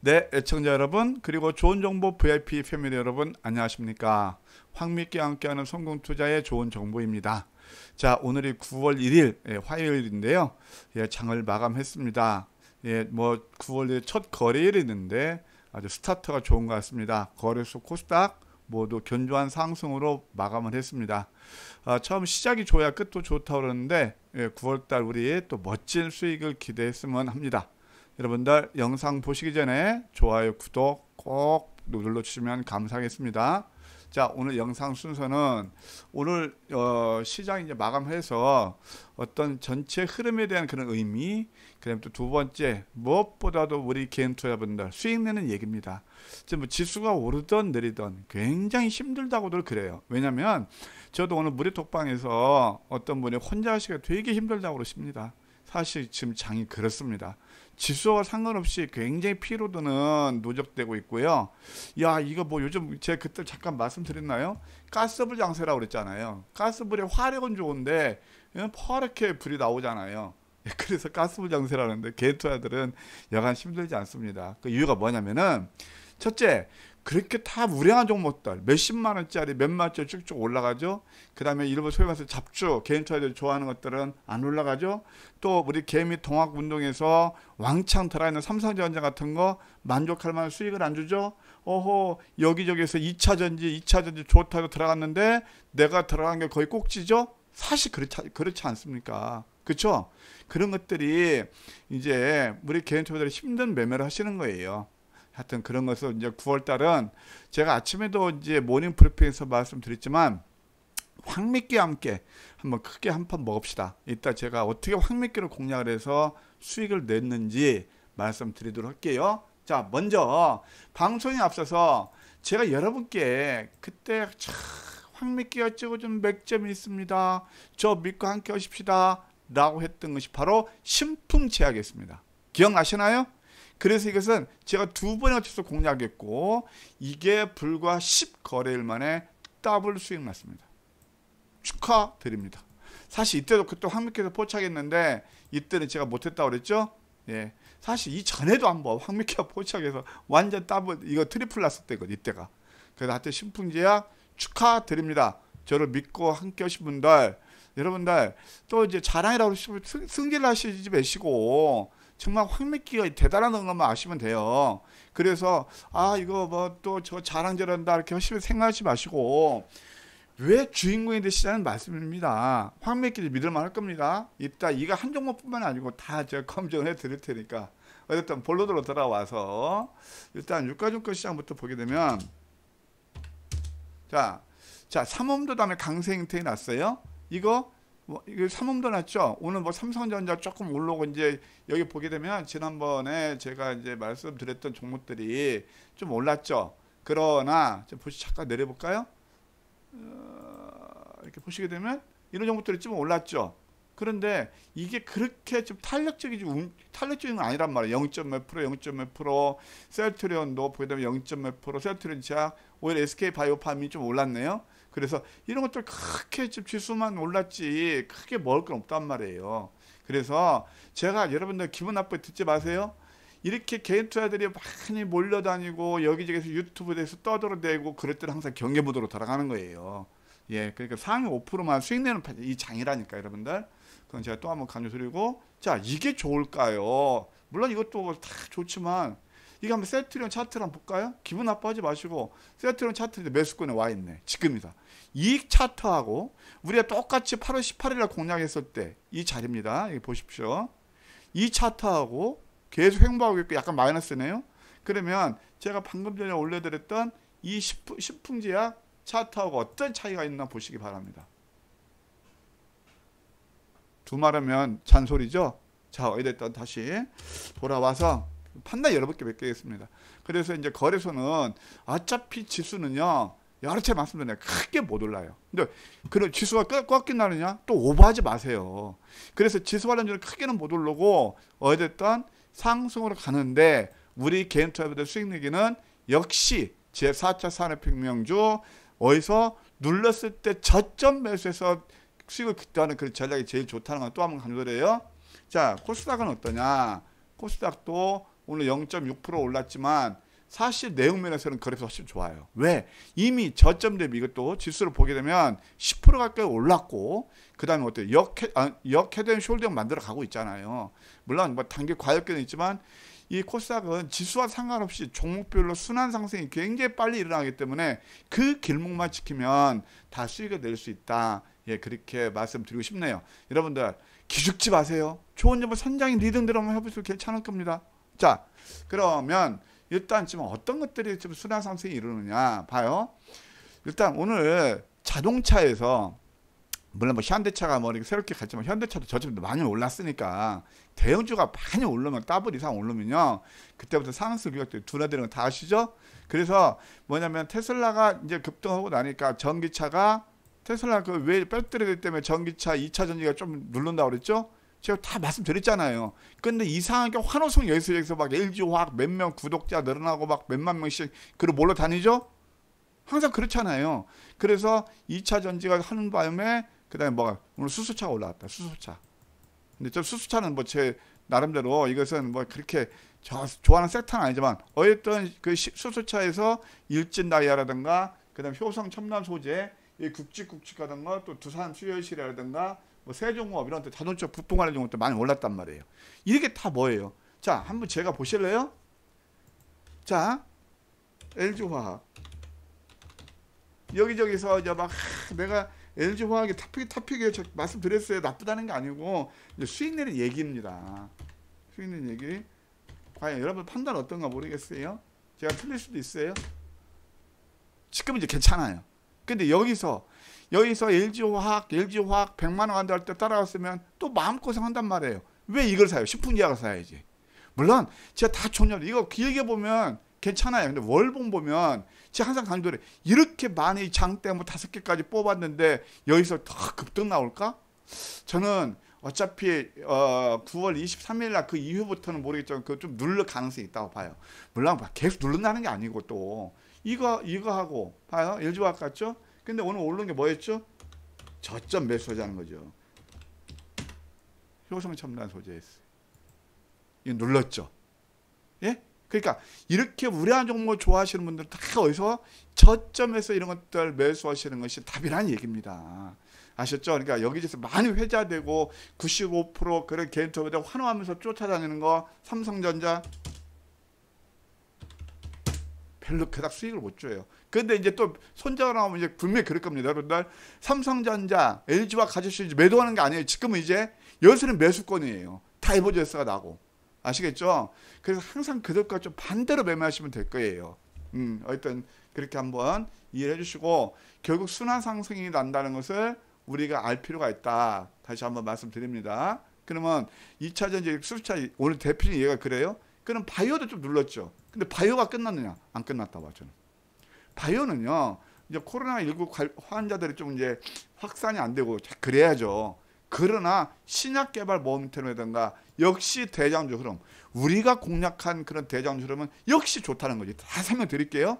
네, 애청자 여러분, 그리고 좋은 정보 VIP 패밀리 여러분, 안녕하십니까? 황미께 함께하는 성공 투자의 좋은 정보입니다. 자, 오늘이 9월 1일 예, 화요일인데요. 예, 장을 마감했습니다. 예, 뭐 9월 1일 첫 거래일이는데 아주 스타트가 좋은 것 같습니다. 거래소 코스닥 모두 견조한 상승으로 마감을 했습니다. 아, 처음 시작이 좋아야 끝도 좋다 그러는데 예, 9월달 우리 또 멋진 수익을 기대했으면 합니다. 여러분들 영상 보시기 전에 좋아요, 구독 꼭 눌러주시면 감사하겠습니다. 자 오늘 영상 순서는 오늘 어, 시장 이제 마감해서 어떤 전체 흐름에 대한 그런 의미 그다음 또 두 번째 무엇보다도 우리 개인 투자분들 수익 내는 얘기입니다 지금 뭐 지수가 오르던 내리던 굉장히 힘들다고들 그래요 왜냐면 저도 오늘 무료 톡방에서 어떤 분이 혼자 하시기가 되게 힘들다고 그러십니다 사실 지금 장이 그렇습니다. 지수와 상관없이 굉장히 피로도는 누적되고 있고요. 야 이거 뭐 요즘 제가 그때 잠깐 말씀드렸나요? 가스불 장세라고 그랬잖아요. 가스불의 화력은 좋은데 퍼렇게 예, 뭐 불이 나오잖아요. 예, 그래서 가스불 장세라는데 개투자들은 여간 힘들지 않습니다. 그 이유가 뭐냐면은 첫째 그렇게 다 무량한 종목들 몇십만 원짜리 몇 만원짜리 쭉쭉 올라가죠. 그 다음에 일본 소위 말해서 잡주 개인 투자자들 좋아하는 것들은 안 올라가죠. 또 우리 개미 동학운동에서 왕창 들어있는 삼성전자 같은 거 만족할 만한 수익을 안 주죠. 어허 여기저기에서 2차전지 2차전지 좋다고 들어갔는데 내가 들어간 게 거의 꼭지죠. 사실 그렇지, 그렇지 않습니까? 그렇죠? 그런 것들이 이제 우리 개인 투자자들이 힘든 매매를 하시는 거예요. 하여튼 그런 것을 이제 9월 달은 제가 아침에도 이제 모닝 브리핑에서 말씀드렸지만 황미끼와 함께 한번 크게 한 판 먹읍시다. 이따 제가 어떻게 황미끼를 공략을 해서 수익을 냈는지 말씀드리도록 할게요. 자, 먼저 방송에 앞서서 제가 여러분께 그때 황미끼가 찍어준 맥점이 있습니다. 저 믿고 함께 하십시다. 라고 했던 것이 바로 신풍제약이었습니다. 기억나시나요? 그래서 이것은 제가 두 번에 걸쳐서 공략했고 이게 불과 10거래일 만에 더블 수익 났습니다. 축하드립니다. 사실 이때도 그때 황미께서 포착했는데 이때는 제가 못했다 그랬죠? 예. 사실 이전에도 한번 황미키가 포착해서 완전 더블 이거 트리플 났을 때거든 이때가 그래서 하여튼 신풍제약 축하드립니다 저를 믿고 함께 하신 분들 여러분들 또 이제 자랑이라고 싶으면 승질나시지 마시고 정말 황맥기가 대단한 것만 아시면 돼요. 그래서 아 이거 뭐 또 저 자랑저런다 이렇게 하시면 생각하지 마시고 왜 주인공이 되시자는 말씀입니다. 황맥기를 믿을만 할 겁니다. 이따 이가 한 종목뿐만 아니고 다 제가 검증을 해드릴 테니까 어쨌든 본론으로 돌아와서 일단 유가증권 시장부터 보게 되면 자, 자 삼엄도 다음에 강세 행태에 났어요. 이거 뭐 이거 삼음도 났죠. 오늘 뭐 삼성전자 조금 올라오고 이제 여기 보게 되면 지난번에 제가 이제 말씀드렸던 종목들이 좀 올랐죠. 그러나 좀 보시 잠깐 내려볼까요? 어, 이렇게 보시게 되면 이런 종목들이 좀 올랐죠. 그런데 이게 그렇게 좀 탄력적이지 탄력적인 건 아니란 말이에요. 0점 몇 프로, 0점 몇 프로, 셀트리온도 보게 되면 0점 몇 프로, 셀트리온 지약 오히려 SK 바이오팜이 좀 올랐네요. 그래서 이런 것들 크게 지수만 올랐지 크게 먹을 건 없단 말이에요. 그래서 제가 여러분들 기분 나쁘게 듣지 마세요. 이렇게 개인 투자들이 많이 몰려다니고 여기저기서 유튜브에서 떠들어대고 그럴 때는 항상 경계부도로 돌아가는 거예요. 예, 그러니까 상위 5%만 수익 내는 이 장이라니까 여러분들. 그건 제가 또 한 번 강조드리고 자 이게 좋을까요? 물론 이것도 다 좋지만 이게 한번 셀트리온 차트를 한번 볼까요? 기분 나빠하지 마시고 셀트리온 차트인데 매수권에 와 있네. 지금이다. 이익 차트하고 우리가 똑같이 8월 18일 날 공략했을 때 이 자리입니다. 여기 보십시오. 이 차트하고 계속 횡보하고 있고 약간 마이너스네요. 그러면 제가 방금 전에 올려드렸던 이식품제약 차트하고 어떤 차이가 있나 보시기 바랍니다. 두 말하면 잔소리죠. 자, 어쨌든 다시 돌아와서 판다 여러분께 맡기겠습니다. 그래서 이제 거래소는 어차피 지수는요. 여러 채 말씀드렸네요. 크게 못 올라요. 근데 그런 지수가 꺾, 인다느냐또 오버하지 마세요. 그래서 지수 관련주는 크게는 못 오르고 어쨌든 상승으로 가는데 우리 개인 투자자들 수익 내기는 역시 제4차 산업혁명주 어디서 눌렀을 때 저점 매수해서 수익을 극대화하는 그런 전략이 제일 좋다는 건 또 한번 강조를 해요. 자, 코스닥은 어떠냐? 코스닥도 오늘 0.6% 올랐지만 사실 내용 면에서는 거래소 훨씬 좋아요. 왜? 이미 저점 대비 이것도 지수를 보게 되면 10% 가까이 올랐고 그다음에 어때 역해 아, 역해된 숄딩 만들어 가고 있잖아요. 물론 뭐단계 과열기는 있지만 이 코스닥은 지수와 상관없이 종목별로 순환 상승이 굉장히 빨리 일어나기 때문에 그 길목만 지키면 다 수익을 낼 수 있다. 예, 그렇게 말씀드리고 싶네요. 여러분들 기죽지 마세요. 좋은 점은 선장이 리듬대로 한번 해보시면 괜찮을 겁니다. 자, 그러면 일단 지금 어떤 것들이 지금 순환 상승이 이루느냐 봐요. 일단 오늘 자동차에서 물론 뭐 현대차가 뭐 이렇게 새롭게 갔지만 현대차도 저점도 많이 올랐으니까 대형주가 많이 오르면 더블 이상 오르면요 그때부터 상승 규격들이 둔화되는 거 다 아시죠? 그래서 뭐냐면 테슬라가 이제 급등하고 나니까 전기차가 테슬라 그왜 배터리 때문에 전기차 2차 전지가 좀 누른다 그랬죠? 제가 다 말씀드렸잖아요. 근데 이상하게 환호성 예술에서 막 LG화학 몇 명 구독자 늘어나고 막 몇 만 명씩 그걸 몰러 다니죠? 항상 그렇잖아요. 그래서 2차 전지가 하는 바람에 그다음에 뭐가 오늘 수소차가 올라왔다. 수소차. 근데 저 수소차는 뭐 제 나름대로 이것은 뭐 그렇게 좋아하는 섹터는 아니지만 어쨌든 그 수소차에서 일진 다이아라든가 그다음 효성 첨단 소재 이 굵직굵직하던 가또 두산 수열실이라든가 뭐 세종업 이런 데 자동차 북봉하는 종목도 많이 올랐단 말이에요. 이게 다 뭐예요? 자, 한번 제가 보실래요? 자, LG화학. 여기저기서 이제 막 내가 LG화학이 탑픽이 탑픽이에요. 말씀드렸어요. 나쁘다는 게 아니고 이제 수익 내는 얘기입니다. 수익 내는 얘기. 과연 여러분 판단 어떤가 모르겠어요. 제가 틀릴 수도 있어요. 지금 이제 괜찮아요. 근데 여기서 여기서 LG화학, LG화학 100만 원 한다할 때 따라왔으면 또 마음고생 한단 말이에요. 왜 이걸 사요? 10분 계약을 사야지. 물론 제가 다 좋냐. 이거 길게 보면 괜찮아요. 근데 월봉 보면 제가 항상 강조를 이렇게 많이 장대뭐 다섯 개까지 뽑았는데 여기서 더 급등 나올까? 저는 어차피 어 9월 23일 날 그 이후부터는 모르겠지만 그 좀눌를 가능성이 있다고 봐요. 물론 계속 누른다는 게 아니고 또 이거 이거 하고 봐요. LG화학 같죠? 근데 오늘 오른 게 뭐였죠? 저점 매수 소재는 거죠. 효성 첨단 소재였어요. 이 눌렀죠. 예? 그러니까 이렇게 우려한 종목을 좋아하시는 분들은 다 어디서 저점에서 이런 것들 매수하시는 것이 답이라는 얘기입니다. 아셨죠? 그러니까 여기서 많이 회자되고 95% 그런 개인 투자 환호하면서 쫓아다니는 거 삼성전자 별로 그닥 수익을 못 줘요. 근데 이제 또 손자가 나오면 이제 분명히 그럴 겁니다. 그런데 삼성전자, LG와 가족시 매도하는 게 아니에요. 지금은 이제 여기서는 매수권이에요. 타이버제스가 나고. 아시겠죠? 그래서 항상 그들과 좀 반대로 매매하시면 될 거예요. 음, 어쨌든 그렇게 한번 이해를 해주시고 결국 순환 상승이 난다는 것을 우리가 알 필요가 있다. 다시 한번 말씀드립니다. 그러면 2차 전지 수차 오늘 대표님 얘가 그래요? 그럼 바이오도 좀 눌렀죠. 근데 바이오가 끝났느냐? 안 끝났다고 하죠. 바이오는요. 이제 코로나 19 환자들이 좀 이제 확산이 안 되고 그래야죠. 그러나 신약 개발 모험테론이든가 역시 대장주 흐름 우리가 공략한 그런 대장주 흐름은 역시 좋다는 거지. 다 설명 드릴게요.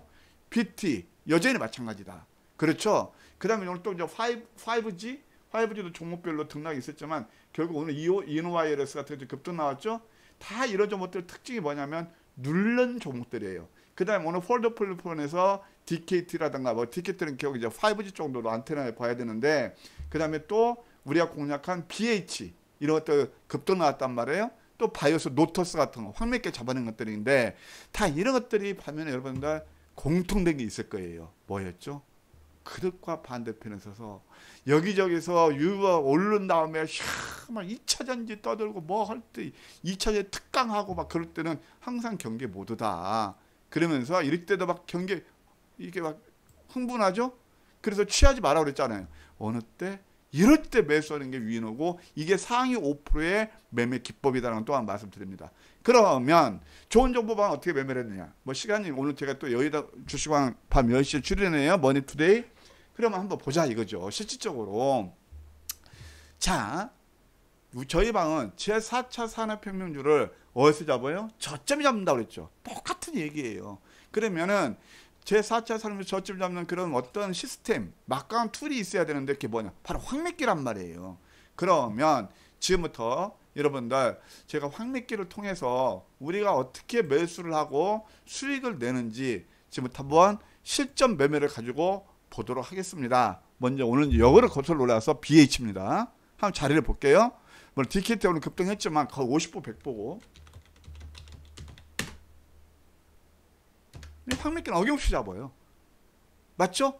BT 여전히 마찬가지다. 그렇죠. 그다음에 오늘 또 이제 5, g 5G도 종목별로 등락이 있었지만 결국 오늘 이노와이어스 같은 게 급등 나왔죠. 다이런저 못들 특징이 뭐냐면 누른 종목들이에요. 그다음 오늘 폴더 플랫폼에서 DKT라든가 뭐 DKT는 결국 이제 5G 정도로 안테나를 봐야 되는데 그다음에 또 우리가 공략한 BH 이런 것들 급등 나왔단 말이에요. 또 바이오스 노터스 같은 거 황매께 잡아낸 것들인데 다 이런 것들이 반면에 여러분들 공통된 게 있을 거예요. 뭐였죠? 그릇과 반대편에 서서 여기저기서 유가 오른 다음에 샤막 2차전지 떠들고 뭐 할때 2차전 특강하고 막 그럴 때는 항상 경계 모두다 그러면서 이럴 때도 막 경계 이게 막 흥분하죠. 그래서 취하지 마라 그랬잖아요. 어느 때 이럴 때 매수하는 게 위너고 이게 상위 5%의 매매 기법이다라는 또한 말씀드립니다. 그러면 좋은 정보방 어떻게 매매를 했느냐? 뭐 시간이 오늘 제가 또 여기다 주식왕 밤 10시에 출연해요. 머니투데이 그러면 한번 보자 이거죠. 실질적으로 자 저희 방은 제4차 산업혁명주를 어디서 잡아요? 저점이 잡는다고 그랬죠. 똑같은 얘기예요. 그러면은 제4차 산업혁명 저점 잡는 그런 어떤 시스템, 막강한 툴이 있어야 되는데 그게 뭐냐? 바로 황맥기란 말이에요. 그러면 지금부터 여러분들 제가 황맥기를 통해서 우리가 어떻게 매수를 하고 수익을 내는지 지금부터 한번 실전 매매를 가지고 보도록 하겠습니다. 먼저 오늘 역으로 거슬러 올라와서 BH입니다. 한번 자리를 볼게요. 뭐 DKT 오늘 급등했지만 거의 50% 1 0 0고 황미끼는 어김없이 잡아요. 맞죠?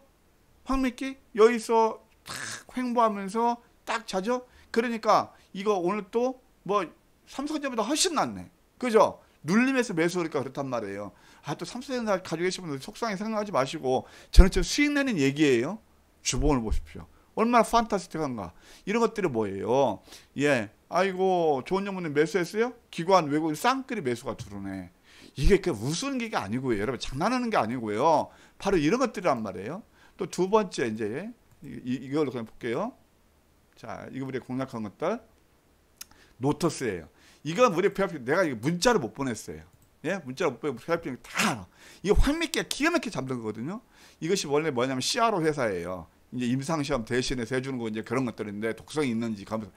황미끼 여기서 탁 횡보하면서 딱 자죠? 그러니까 이거 오늘 또 뭐 삼성전보다 훨씬 낫네. 그죠? 눌림에서 매수하니까 그렇단 말이에요. 아또 삼수되는 가지고 계신 분들 속상해 생각하지 마시고 저는 지금 수익 내는 얘기예요. 주봉을 보십시오. 얼마나 판타스틱한가. 이런 것들이 뭐예요? 예. 아이고 좋은 영문에 매수했어요? 기관 외국 쌍끌이 매수가 들어오네. 이게 그우스게 아니고요. 여러분 장난하는 게 아니고요. 바로 이런 것들이란 말이에요. 또 두 번째 이제 이, 걸로 그냥 볼게요. 자, 이거 우리 공략한 것들 노터스예요. 이건 우리 표앞 내가 문자를 못 보냈어요. 예? 문자로 못 배우고 스카이핑 다 이게 황미끼가 기가 막히게 잡는 거거든요. 이것이 원래 뭐냐면 CRO 회사예요. 이제 임상시험 대신해서 해주는 거 이제 그런 것들인데 독성이 있는지 검사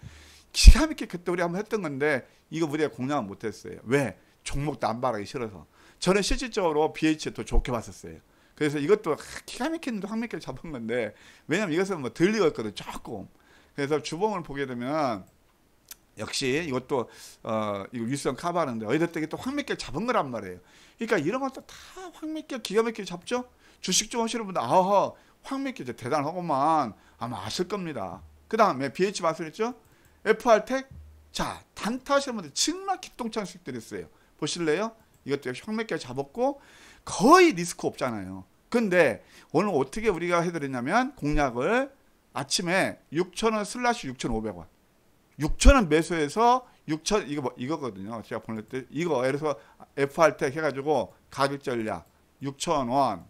기가 막히게 그때 우리 한번 했던 건데 이거 우리가 공략을 못했어요. 왜? 종목도 안 바라기 싫어서. 저는 실질적으로 BH도 좋게 봤었어요. 그래서 이것도 기가 막히는데 황미끼를 잡은 건데 왜냐면 이것은 뭐 들리거든요. 조금. 그래서 주봉을 보게 되면 역시 이것도 어, 이거 윌슨 카바하는데 어이됐게또황미길 잡은 거란 말이에요. 그러니까 이런 것도 다황미길 기가 막히게 잡죠. 주식 좀 하시는 분들 아허 황미길 대단하고만 아마 아실 겁니다. 그 다음에 BH 마술있죠 FR텍 e 자 단타 하시는 분들 정말 기똥찬 수익들이 있어요. 보실래요? 이것도 역시 황매길 잡았고 거의 리스크 없잖아요. 근데 오늘 어떻게 우리가 해드렸냐면 공략을 아침에 6천원 슬라시 6,500원 6천 원 매수해서 6천 이거 뭐, 이거거든요. 제가 보낼 때 이거 그래서 FR텍 해가지고 가격 전략 6천 원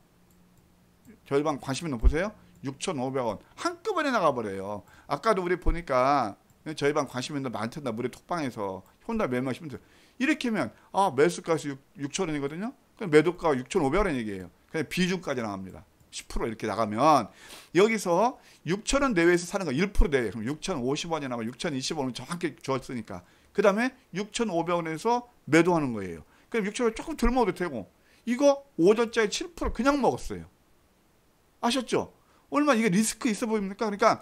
절반 관심 있는 보세요. 6,500원 한꺼번에 나가버려요. 아까도 우리 보니까 저희 반 관심 있는 많던데 우리 톡방에서 혼자 매매하 시면 돼요. 이렇게 하면 아매수가 6,000원이거든요. 매도가 6,500원이에요. 그냥 비중까지 나옵니다. 10% 이렇게 나가면 여기서 6천원 내외에서 사는 거1% 내외 그럼 6,050원이나 6,020원은 정확히 주었으니까 그 다음에 6,500원에서 매도하는 거예요. 그럼 6,000원 조금 덜 먹어도 되고 이거 5전짜리 7% 그냥 먹었어요. 아셨죠? 얼마 이게 리스크 있어 보입니까? 그러니까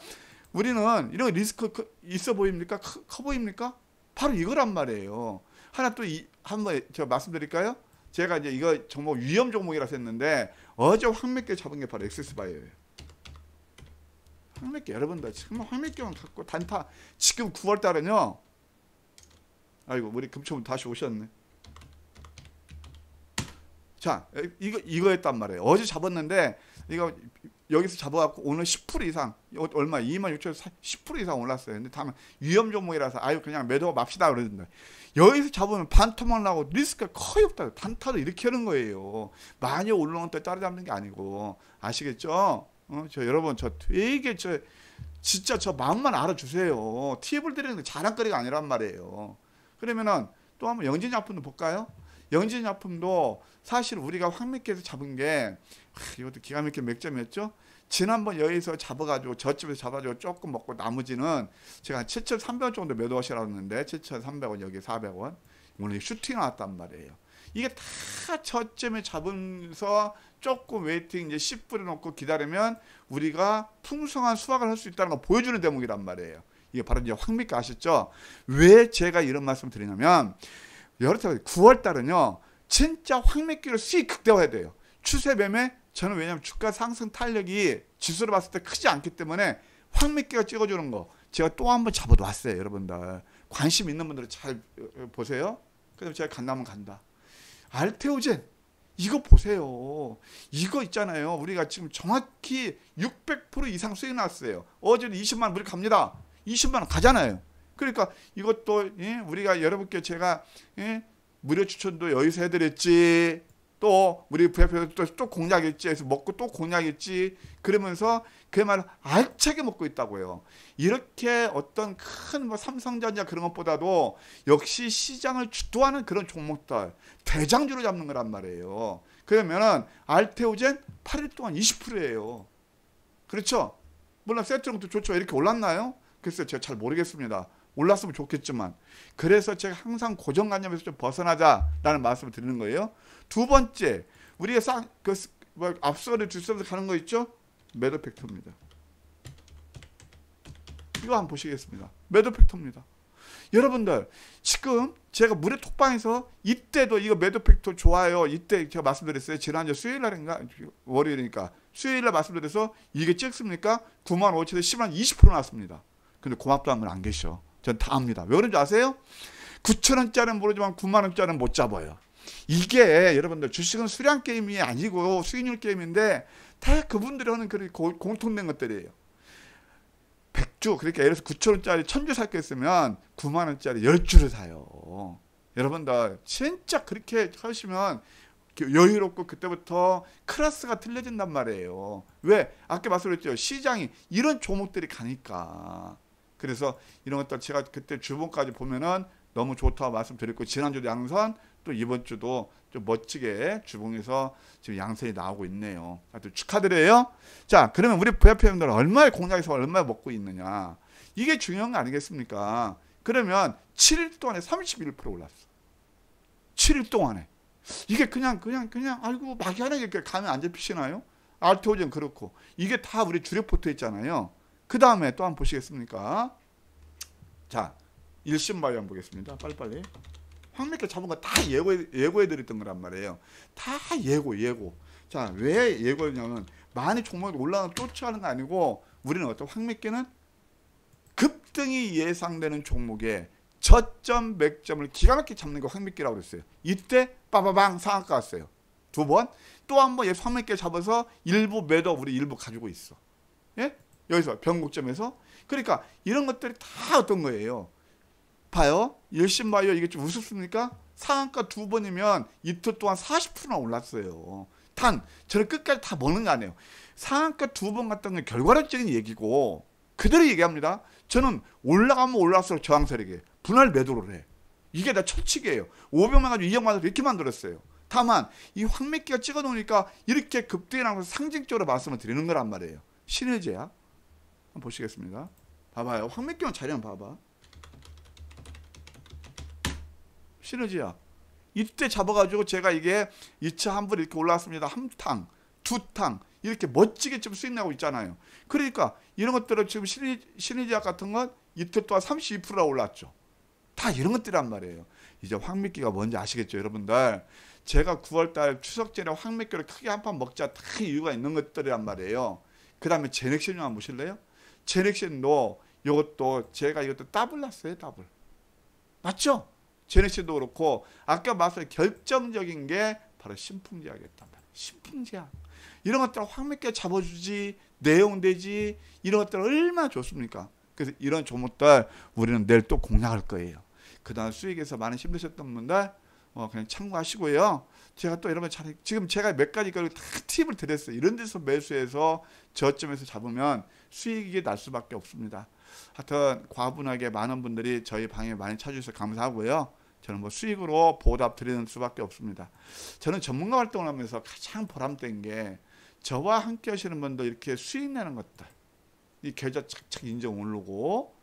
우리는 이런 리스크 있어 보입니까? 커, 커 보입니까? 바로 이거란 말이에요. 하나 또 이, 한번 제가 말씀드릴까요? 제가 이제 이거 종목 위험 종목이라서 했는데 어제 황맥교 잡은 게 바로 엑세스바이예요 황맥교 여러분들 지금 황맥교만 갖고 단타 지금 9월 달에요 아이고 우리 금초문 다시 오셨네. 자 이거 이거 했단 말이에요. 어제 잡았는데 이거 여기서 잡아갖고 오늘 10% 이상 얼마 2만 6천에서 10% 이상 올랐어요. 근데 다만 위험 종목이라서 아유 그냥 매도 가 맙시다 그러던데 여기서 잡으면 반토막 나고 리스크가 거의 없다. 단타를 이렇게 하는 거예요. 많이 올라온 때 따라잡는 게 아니고 아시겠죠? 어? 저 여러분 저 되게 저 진짜 저 마음만 알아주세요. 팁을 드리는 게 자랑거리가 아니란 말이에요. 그러면은 또 한번 영진작품도 볼까요? 영진약품도 사실 우리가 황미께서 잡은 게 이것도 기가 막힌 맥점이었죠. 지난번 여기서 잡아가지고 저집에서 잡아가지고 조금 먹고 나머지는 제가 7,300원 정도 매도하시라는데 7,300원 여기 400원 오늘 슈팅 나왔단 말이에요. 이게 다 저점에 잡으면서 조금 웨이팅 이제 10불에 놓고 기다리면 우리가 풍성한 수확을 할 수 있다는 걸 보여주는 대목이란 말이에요. 이게 바로 이제 황미가 아셨죠? 왜 제가 이런 말씀을 드리냐면 여러 차례 9월 달은요. 진짜 황매기를 수익 극대화해야 돼요. 추세 매매 저는 왜냐면 주가 상승 탄력이 지수로 봤을 때 크지 않기 때문에 황매기가 찍어주는 거 제가 또 한 번 잡아놨어요. 여러분들 관심 있는 분들은 잘 어, 어, 보세요. 그다음 제가 간다면 간다. 알테오젠 이거 보세요. 이거 있잖아요. 우리가 지금 정확히 600% 이상 수익 났어요. 어제 는 20만 원 우리 갑니다. 20만 원 가잖아요. 그러니까 이것도 예? 우리가 여러분께 제가 예? 무료 추천도 여기서 해드렸지. 또 우리 부대표도 또, 또 공략했지 해서 먹고 또 공략했지 그러면서 그야말로 알차게 먹고 있다고요. 이렇게 어떤 큰 뭐 삼성전자 그런 것보다도 역시 시장을 주도하는 그런 종목들 대장주로 잡는 거란 말이에요. 그러면은 알테오젠 8일 동안 20%예요. 그렇죠? 물론 세트롱도 좋죠. 이렇게 올랐나요? 글쎄요. 제가 잘 모르겠습니다. 올랐으면 좋겠지만 그래서 제가 항상 고정관념에서 좀 벗어나자라는 말씀을 드리는 거예요. 두 번째 우리의 쌍그 뭐, 앞서를 뒤서를 가는 거 있죠? 매도 팩터입니다. 이거 한번 보시겠습니다. 매도 팩터입니다. 여러분들 지금 제가 물의 톡방에서 이때도 이거 매도 팩터 좋아요. 이때 제가 말씀드렸어요. 지난주 수요일 날인가 월요일이니까 수요일 날 말씀드려서 이게 찍습니까? 9만 5천에 10만 20% 나왔습니다. 근데 고맙다는 분안 계셔. 전다 압니다. 왜 그런지 아세요? 9천 원짜리는 모르지만 9만 원짜리는 못 잡아요. 이게 여러분들 주식은 수량 게임이 아니고 수익률 게임인데 다 그분들이 하는 그런 공통된 것들이에요. 100주 그러니까 예를 들어서 9천 원짜리 1000주 살거 있으면 9만 원짜리 10주를 사요. 여러분들 진짜 그렇게 하시면 그 여유롭고 그때부터 클래스가 틀려진단 말이에요. 왜? 아까 말씀드렸죠. 시장이 이런 종목들이 가니까. 그래서 이런 것들 제가 그때 주봉까지 보면은 너무 좋다고 말씀드렸고 지난주도 양선 또 이번 주도 좀 멋지게 주봉에서 지금 양선이 나오고 있네요. 하여튼 축하드려요. 자 그러면 우리 부협회원들 얼마의 공장에서 얼마 먹고 있느냐 이게 중요한 거 아니겠습니까? 그러면 7일 동안에 31% 올랐어. 7일 동안에 이게 그냥 그냥 그냥 아이고 막연하게 가면 안 잡히시나요? 알토오젠 그렇고 이게 다 우리 주력포트 있잖아요. 그 다음에 또 한 번 보시겠습니까? 자, 일심바위 한번 보겠습니다. 빨리빨리. 황맥계 자본가 다 예고, 예고해드렸던 거란 말이에요. 다 예고, 예고. 자, 왜예고냐면 많이 종목이 올라가면 쫓아가는 거 아니고, 우리는 어떤 황맥계는 급등이 예상되는 종목에 저점 맥점을 기가 막히게 잡는 게 황맥계라고 그랬어요. 이때 빠바방 상한가 왔어요. 두 번. 또 한번 황맥계 잡아서 일부 매도 우리 일부 가지고 있어. 예? 여기서 변곡점에서 그러니까 이런 것들이 다 어떤 거예요. 봐요. 열심 히 봐요. 이게 좀 우습습니까? 상한가 두 번이면 이틀 동안 40%나 올랐어요. 단 저는 끝까지 다 먹는 거 아니에요. 상한가 두 번 갔던 건 결과론적인 얘기고 그대로 얘기합니다. 저는 올라가면 올라갈수록 저항세력에 분할 매도를 해. 이게 다 철칙이에요. 500만 가지고 2억 만원 이렇게 만들었어요. 다만 이 황맥기가 찍어놓으니까 이렇게 급등이라는 것을 상징적으로 말씀을 드리는 거란 말이에요. 신의제야. 한번 보시겠습니다. 봐봐요. 황맥경 자리 한 봐봐. 시너지약. 이때 잡아가지고 제가 이게 2차 한불 이렇게 올라왔습니다. 한탕, 두탕 이렇게 멋지게 지금 수익 나고 있잖아요. 그러니까 이런 것들은 지금 시의제약 같은 건 이틀 동안 32%가 올랐죠. 다 이런 것들이란 말이에요. 이제 황미끼가 뭔지 아시겠죠, 여러분들. 제가 9월달 추석 전에 황미끼를 크게 한 판 먹자 다 이유가 있는 것들이란 말이에요. 그 다음에 제넥신용 한번 보실래요? 제넥션도 이것도 제가 이것도 더블 났어요. 더블. 맞죠? 제넥션도 그렇고 아까 말씀 결정적인 게 바로 신풍제약이었단 말이에요. 신풍제약. 이런 것들 확맥게 잡아주지 내용되지 이런 것들 얼마나 좋습니까? 그래서 이런 종목들 우리는 내일 또 공략할 거예요. 그다음 수익에서 많이 힘드셨던 분들 어 그냥 참고하시고요. 제가 또 여러분 잘 지금 제가 몇 가지 걸다 팁을 드렸어요. 이런 데서 매수해서 저점에서 잡으면 수익이 날 수밖에 없습니다. 하여튼 과분하게 많은 분들이 저희 방에 많이 찾아주셔서 감사하고요. 저는 뭐 수익으로 보답 드리는 수밖에 없습니다. 저는 전문가 활동을 하면서 가장 보람된 게 저와 함께 하시는 분들 이렇게 수익 내는 것들 이 계좌 착착 인정 오르고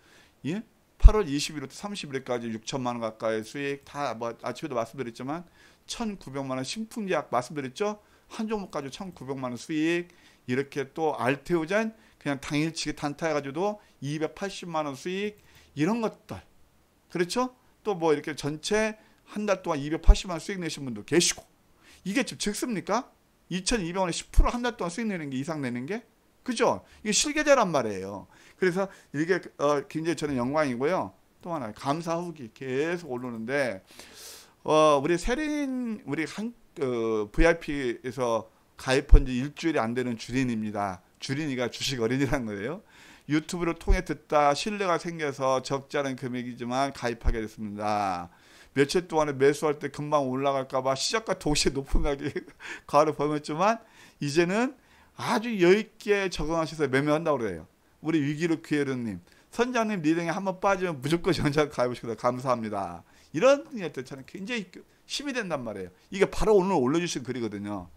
예? 8월 20일부터 30일까지 6천만 원 가까이 수익 다 뭐 아침에도 말씀드렸지만 1,900만 원 신품 계약 말씀드렸죠? 한 종목 가지고 1,900만 원 수익 이렇게 또 알테오잔 그냥 당일치기 단타해가지고도 280만 원 수익 이런 것들 그렇죠? 또 뭐 이렇게 전체 한 달 동안 280만 원 수익 내신 분도 계시고 이게 지금 즉습니까? 2,200원에 10%한 달 동안 수익 내는 게 이상 내는 게 그죠? 이게 실계제란 말이에요. 그래서 이게 어, 굉장히 저는 영광이고요. 또 하나 감사 후기 계속 오르는데 어, 우리 세린 우리 한 어, VIP에서 가입한 지 일주일이 안 되는 주린입니다. 줄이니까 주식 어린이라는 거예요. 유튜브를 통해 듣다 신뢰가 생겨서 적지 않은 금액이지만 가입하게 됐습니다. 며칠 동안에 매수할 때 금방 올라갈까봐 시작과 동시에 높은 가격 가로 범했지만 이제는 아주 여유있게 적응하셔서 매매한다고 그래요. 우리 위기로 기회로님, 선장님 리딩에 한번 빠지면 무조건 전장 가입하시고 감사합니다. 이런 분한 저는 굉장히 힘이 된단 말이에요. 이게 바로 오늘 올려주신 글이거든요.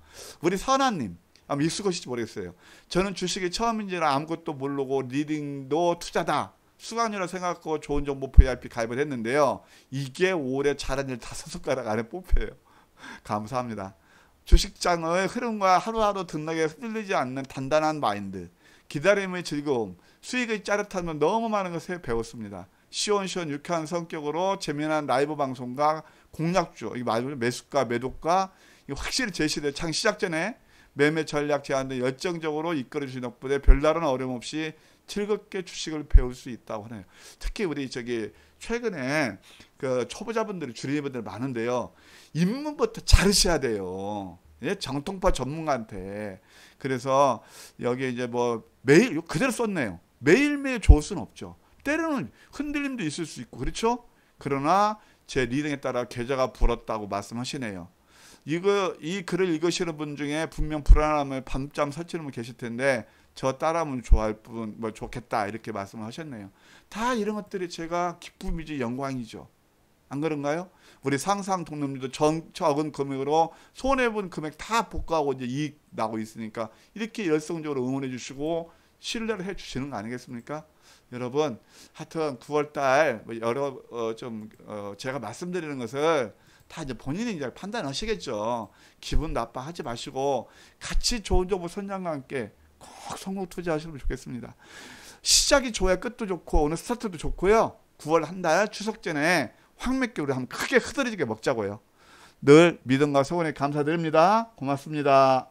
우리 선아님, 아마 익숙하실지 모르겠어요. 저는 주식이 처음인지라 아무것도 모르고 리딩도 투자다. 수강료라 생각하고 좋은 정보 VIP 가입을 했는데요. 이게 올해 잘한 일 다섯 손가락 안에 뽑혀요. 감사합니다. 주식장의 흐름과 하루하루 등락에 흔들리지 않는 단단한 마인드, 기다림의 즐거움, 수익의 짜릿함을 너무 많은 것을 배웠습니다. 시원시원 유쾌한 성격으로 재미난 라이브 방송과 공략주, 이 매수가 매도가 확실히 제시돼 장 시작 전에 매매 전략 제안 등 열정적으로 이끌어주신 덕분에 별다른 어려움 없이 즐겁게 주식을 배울 수 있다고 하네요. 특히 우리 저기 최근에 그 초보자분들이 주린분들 많은데요. 입문부터 잘하셔야 돼요. 예, 정통파 전문가한테. 그래서 여기 이제 뭐 매일 그대로 썼네요. 매일매일 좋을 수는 없죠. 때로는 흔들림도 있을 수 있고 그렇죠? 그러나 제 리딩에 따라 계좌가 불었다고 말씀하시네요. 이거 이 글을 읽으시는 분 중에 분명 불안함을 밤잠 설치는 분 계실 텐데 저 따라하면 좋아할 분, 뭐 좋겠다 이렇게 말씀을 하셨네요. 다 이런 것들이 제가 기쁨이지 영광이죠. 안 그런가요? 우리 상상 동료님도 적은 금액으로 손해본 금액 다 복구하고 이제 이익 나고 있으니까 이렇게 열성적으로 응원해 주시고 신뢰를 해 주시는 거 아니겠습니까? 여러분, 하여튼 9월 달 뭐 여러 어, 좀 어, 제가 말씀드리는 것을 다 이제 본인이 이제 판단하시겠죠. 기분 나빠하지 마시고 같이 좋은 정보 선장과 함께 꼭 성공 투자하시면 좋겠습니다. 시작이 좋아야 끝도 좋고 오늘 스타트도 좋고요. 9월 한 달 추석 전에 황맥기 우리 한번 크게 흐드러지게 먹자고요. 늘 믿음과 소원에 감사드립니다. 고맙습니다.